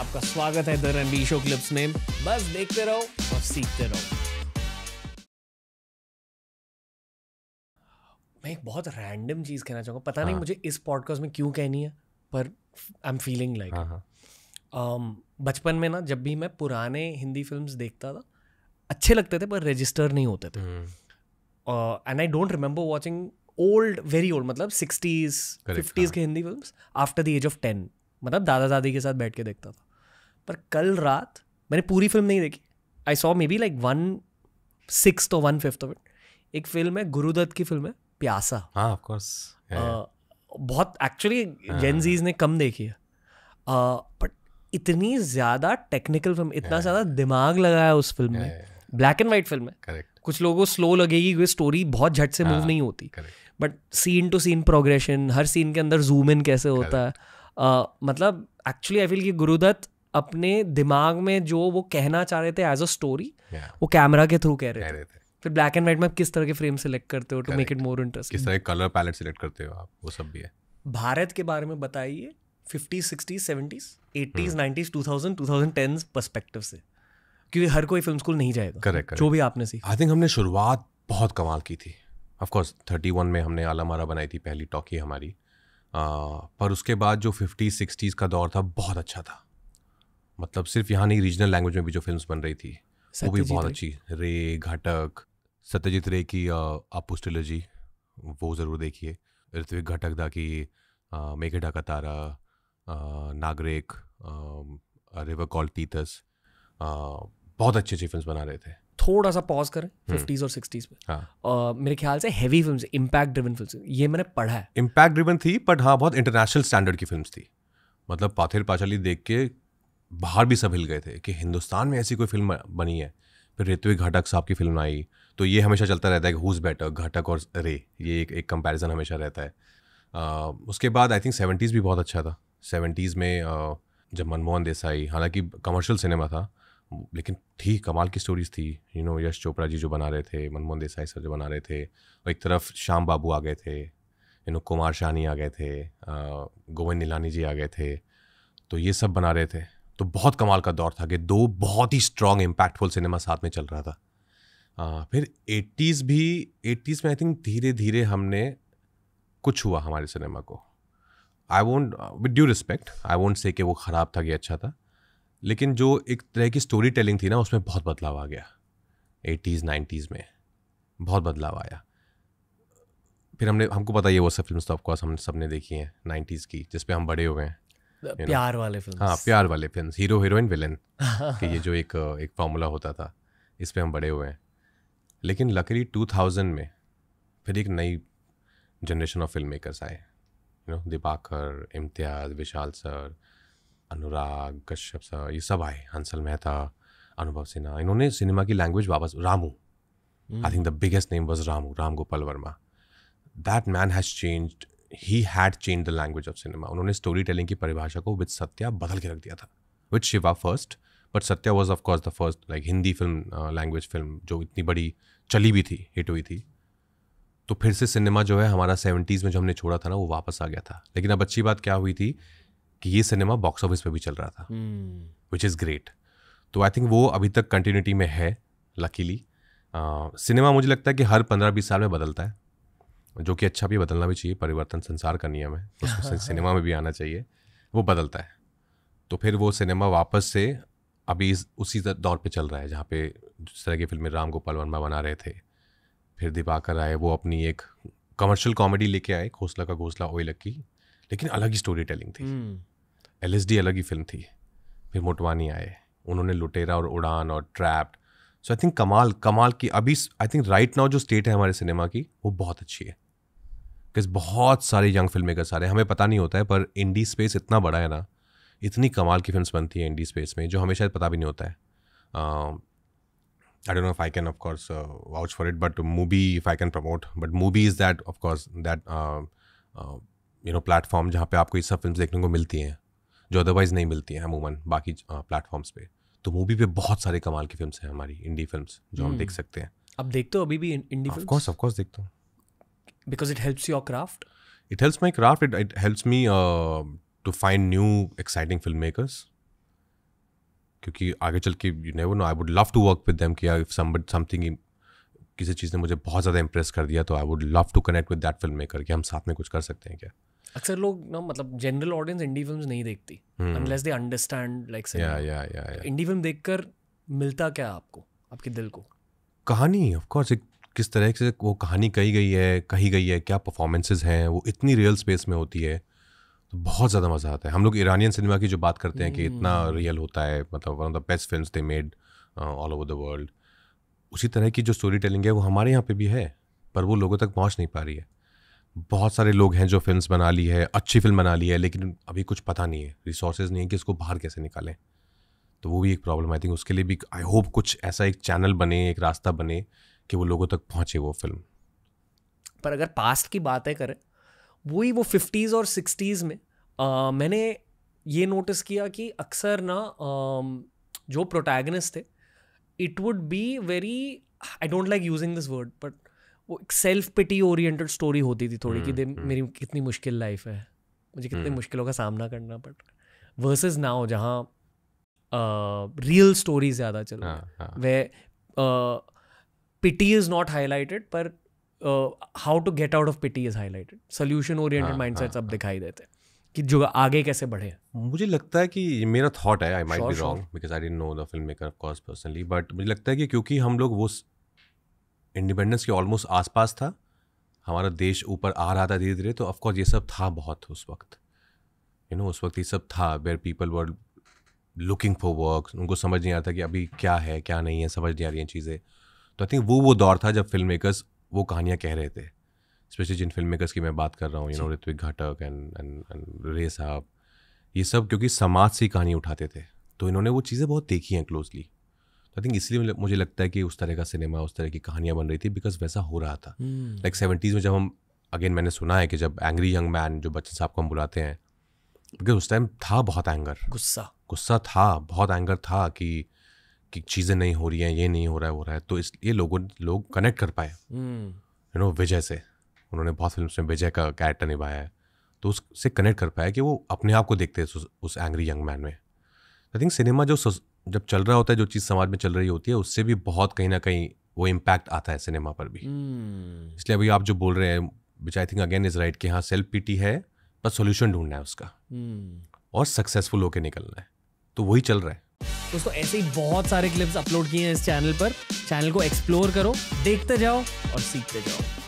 आपका स्वागत है द रणबीर शो क्लिप्स में बस देखते रहो और सीखते रहो मैं एक बहुत रैंडम चीज़ कहना चाहूंगा पता हाँ. नहीं मुझे इस पॉडकास्ट में क्यों कहनी है पर आई एम फीलिंग लाइक बचपन में ना जब भी मैं पुराने हिंदी फिल्म देखता था अच्छे लगते थे पर रजिस्टर नहीं होते थे and I don't remember watching old very old मतलब सिक्सटीज फिफ्टीज़ हाँ। के Hindi film after the age of ten मतलब दादा दादी के साथ बैठ के देखता था पर कल रात मैंने पूरी फिल्म नहीं देखी I saw maybe like one six to one fifth of it एक फिल्म है गुरुदत्त की फिल्म है प्यासा हाँ ऑफ कोर्स बहुत एक्चुअली जेनजीज हाँ। ने कम देखी है बट इतनी ज़्यादा टेक्निकल फिल्म इतना ज़्यादा दिमाग लगाया उस फिल्म में ब्लैक एंड वाइट फिल्म है करेक्ट कुछ लोगों को स्लो लगेगी क्योंकि स्टोरी बहुत झट से मूव हाँ, नहीं होती but scene to scene progression हर सीन के अंदर जूम इन कैसे होता है मतलब एक्चुअली आई फील कि गुरुदत्त अपने दिमाग में जो वो कहना चाह रहे थे एज अ स्टोरी वो कैमरा के थ्रू कह रहे थे फिर ब्लैक एंड व्हाइट में आप किस तरह के फ्रेम सेलेक्ट करते हो to make it more interesting किस तरह के कलर पैलेट सिलेक्ट करते हो आप वो सब भी है भारत के बारे में बताइए fifties sixties seventies eighties nineties two thousand two thousand perspective से क्योंकि हर कोई फिल्म स्कूल नहीं जाएगा करेक्ट जो भी आपने सीखा आई थिंक हमने शुरुआत बहुत कमाल की थी ऑफकोर्स थर्टी वन में हमने आलामारा बनाई थी पहली टॉकी हमारी आ, पर उसके बाद जो फिफ्टीज सिक्सटीज़ का दौर था बहुत अच्छा था मतलब सिर्फ यहाँ नहीं रीजनल लैंग्वेज में भी जो फिल्म बन रही थी वो भी बहुत अच्छी रे घटक सत्यजीत रे की आपुस्टिलॉजी वो ज़रूर देखिए ऋत्विक घटक दा की मेघडा का तारा नागरिक रिवर कॉल टीतस बहुत अच्छी अच्छी फिल्म बना रहे थे थोड़ा सा पॉज करें फिफ्टीज़ हम्म। और सिक्सटीज़ में हाँ. uh, मेरे ख्याल से heavy film impact driven film ये मैंने पढ़ा है इम्पैक्ट ड्रिवन थी बट हाँ बहुत इंटरनेशनल स्टैंडर्ड की फिल्म थी मतलब पाथिर पाचाली देख के बाहर भी सब हिल गए थे कि हिंदुस्तान में ऐसी कोई फिल्म बनी है फिर ऋत्विक घटक साहब की फिल्म आई तो ये हमेशा चलता रहता है कि हुज़ बेटर घटक और रे ये एक एक कंपैरिजन हमेशा रहता है आ, उसके बाद आई थिंक सेवेंटीज़ भी बहुत अच्छा था सेवेंटीज़ में आ, जब मनमोहन देसाई हालांकि कमर्शियल सिनेमा था लेकिन ठीक कमाल की स्टोरीज थी यू नो यश चोपड़ा जी जो बना रहे थे मनमोहन देसाई सर जो बना रहे थे और एक तरफ श्याम बाबू आ गए थे यू नो कुमार शाहनी आ गए थे गोविंद नीलानी जी आ गए थे तो ये सब बना रहे थे तो बहुत कमाल का दौर था कि दो बहुत ही स्ट्रॉन्ग इम्पैक्टफुल सिनेमा साथ में चल रहा था आ, फिर एट्टीज़ भी एट्टीज़ में आई थिंक धीरे धीरे हमने कुछ हुआ हमारे सिनेमा को I won't with due respect I won't say कि वो ख़राब था कि अच्छा था लेकिन जो एक तरह की स्टोरी टेलिंग थी ना उसमें बहुत बदलाव आ गया एटीज़ नाइन्टीज़ में बहुत बदलाव आया फिर हमने हमको पता ही है वो सब फिल्म तो ऑफकोर्स हम सब ने देखी हैं नाइन्टीज़ की जिसपे हम बड़े हुए हैं प्यार वाले फिल्म हाँ प्यार वाले फिल्म हीरो हीरोइन विलेन कि ये जो एक एक फार्मूला होता था इस पर हम बड़े हुए हैं लेकिन लकड़ी टू थाउजेंड में फिर एक नई जनरेशन ऑफ फिल्म मेकर्स आए you know Dibakar Imtiaz Vishal sir Anurag Kashyap sir ये सब आए हंसल मेहता अनुभव सिन्हा इन्होंने सिनेमा की लैंग्वेज वापस Ramu I think the biggest name was Ramu Ram Gopal Varma that man has changed he had change the language of cinema उन्होंने स्टोरी टेलिंग की परिभाषा को विद सत्या बदल के रख दिया था with Shiva first but Satya was of course the first like Hindi film language film जो इतनी बड़ी चली भी थी हिट हुई थी तो फिर से सिनेमा जो है हमारा सेवेंटीज़ में जो हमने छोड़ा था ना वो वापस आ गया था लेकिन अब अच्छी बात क्या हुई थी कि ये सिनेमा बॉक्स ऑफिस पे भी चल रहा था विच इज़ ग्रेट तो आई थिंक वो अभी तक कंटिन्यूटी में है लकीली सिनेमा uh, मुझे लगता है कि हर पंद्रह बीस साल में बदलता है जो कि अच्छा भी बदलना भी चाहिए परिवर्तन संसार का नियम है उसको हाँ, हाँ, सिनेमा हाँ। में भी आना चाहिए वो बदलता है तो फिर वो सिनेमा वापस से अभी इस उसी दौर पे चल रहा है जहाँ पे जिस तरह की फिल्में राम गोपाल वर्मा बना रहे थे फिर दिवाकर आए वो अपनी एक कमर्शियल कॉमेडी लेके आए घोसला का घोसला ओए की लेकिन अलग ही स्टोरी टेलिंग थी एल हम्म। अलग ही फिल्म थी फिर मोटवानी आए उन्होंने लुटेरा और उड़ान और ट्रैप्ड सो आई थिंक कमाल कमाल की अभी आई थिंक राइट नाउ जो स्टेट है हमारे सिनेमा की वो बहुत अच्छी है बिकॉज बहुत सारे यंग फिल्म मेकर सारे हमें पता नहीं होता है पर इंडी स्पेस इतना बड़ा है ना इतनी कमाल की फिल्म बनती है इंडी स्पेस में जो हमें शायद पता भी नहीं होता है I don't know if I can of course vouch for it but movie if I can promote but movie is that of course that you know platform जहाँ पे आपको ये सब फिल्म देखने को मिलती हैं जो अदरवाइज़ नहीं मिलती हैं अमूमन बाकी प्लेटफॉर्म्स uh, तो मूवी पे बहुत सारे कमाल की फिल्म्स हैं हमारी इंडी फिल्म्स जो हम देख हम्म। सकते हैं अब देखते हो अभी भी इंडी फिल्म ऑफ कोर्स देखता हूँ because it helps your craft it helps my craft it it helps me to find new exciting film makers क्योंकि आगे चल के you never know I would love to work with them कि if something किसी चीज़ ने मुझे बहुत ज़्यादा इंप्रेस कर दिया तो I would love to connect with that film maker कि हम साथ में कुछ कर सकते हैं क्या अक्सर लोग ना मतलब जनरल ऑडियंस इंडी फिल्म नहीं देखती unless they understand like indie film देखकर मिलता क्या आपको आपके दिल को कहानी ऑफकोर्स एक किस तरह से वो कहानी कही गई है कही गई है क्या परफॉर्मेंसेज हैं वो इतनी रियल स्पेस में होती है तो बहुत ज़्यादा मज़ा आता है हम लोग ईरानियन सिनेमा की जो बात करते हैं कि इतना रियल हम्म। होता है मतलब one of the best film they made all over the world उसी तरह की जो स्टोरी टेलिंग है वो हमारे यहाँ पे भी है पर वो लोगों तक पहुँच नहीं पा रही है बहुत सारे लोग हैं जो फिल्म बना ली है अच्छी फिल्म बना ली है लेकिन अभी कुछ पता नहीं है रिसोर्सेज नहीं है कि इसको बाहर कैसे निकालें तो वो भी एक प्रॉब्लम आई थिंक उसके लिए भी आई होप कुछ ऐसा एक चैनल बने एक रास्ता बने कि वो लोगों तक पहुँचे वो फिल्म पर अगर पास्ट की बातें करें वही वो फिफ्टीज़ और सिक्सटीज़ में आ, मैंने ये नोटिस किया कि अक्सर ना आ, जो प्रोटैगनिस्ट थे it would be very I don't like using this word but वो सेल्फ पिटी ओरिएंटेड स्टोरी होती थी थोड़ी कि हम्म, दिन हम्म। मेरी कितनी मुश्किल लाइफ है मुझे कितनी हम्म। मुश्किलों का सामना करना पड़ रहा है वर्सेज नाउ जहाँ रियल स्टोरी ज़्यादा चल रही है way pity is not highlighted पर how to get out of pity is highlighted solution oriented mindsets अब हाँ। दिखाई देते हैं कि जो आगे कैसे बढ़े मुझे लगता है कि मेरा थॉट है I might be wrong because I don't know the film maker of course personally but मुझे लगता है कि क्योंकि हम लोग वो इंडिपेंडेंस के ऑलमोस्ट आसपास था हमारा देश ऊपर आ रहा था धीरे धीरे तो ऑफकोर्स ये सब था बहुत उस वक्त यू नो उस वक्त ये सब था where people were looking for work उनको समझ नहीं आता कि अभी क्या है क्या नहीं है समझ नहीं आ रही हैं चीज़ें तो आई थिंक वो वो दौर था जब फिल्म मेकर्स वो कहानियाँ कह रहे थे स्पेशली जिन फिल्म मेकर्स की मैं बात कर रहा हूँ यू नो ऋत्विक घटक एंड एंड रे साहब ये सब क्योंकि समाज से ही कहानी उठाते थे तो इन्होंने वो चीज़ें बहुत देखी हैं क्लोजली आई थिंक इसलिए मुझे लगता है कि उस तरह का सिनेमा उस तरह की कहानियाँ बन रही थी बिकॉज वैसा हो रहा था लाइक hmm. सेवेंटीज़ like, में जब हम अगेन मैंने सुना है कि जब एंग्री यंग मैन जो बच्चन साहब को हम बुलाते हैं बिकॉज उस टाइम था बहुत एंगर गुस्सा गुस्सा था बहुत एंगर था कि कि चीज़ें नहीं हो रही हैं ये नहीं हो रहा है वो रहा है तो इसलिए लोगों लोग कनेक्ट कर पाए यू हम्म। नो विजय से उन्होंने बहुत फिल्म में विजय का कैरेक्टर निभाया है तो उससे कनेक्ट कर पाया कि वो अपने आप को देखते हैं उस, उस एंग्री यंग मैन में आई थिंक सिनेमा जो जब चल रहा होता है जो चीज़ समाज में चल रही होती है उससे भी बहुत कहीं ना कहीं वो इम्पैक्ट आता है सिनेमा पर भी hmm. इसलिए अभी आप जो बोल रहे हैं which I think again is right कि हाँ सेल्फ पीटी है बस सोल्यूशन ढूंढना है उसका hmm. और सक्सेसफुल होके निकलना है तो वही चल रहा है दोस्तों ऐसे ही बहुत सारे क्लिप्स अपलोड किए हैं इस चैनल पर चैनल को एक्सप्लोर करो देखते जाओ और सीखते जाओ